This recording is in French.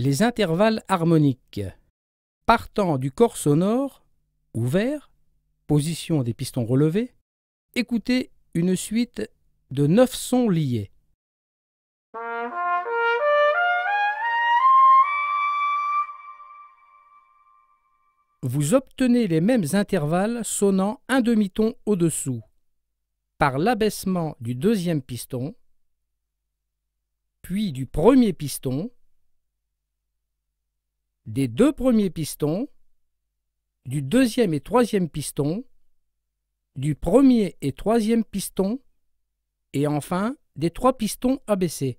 les intervalles harmoniques. Partant du corps sonore, ouvert, position des pistons relevés, écoutez une suite de neuf sons liés. Vous obtenez les mêmes intervalles sonnant un demi-ton au-dessous par l'abaissement du deuxième piston, puis du premier piston, des deux premiers pistons, du deuxième et troisième piston, du premier et troisième piston, et enfin des trois pistons abaissés.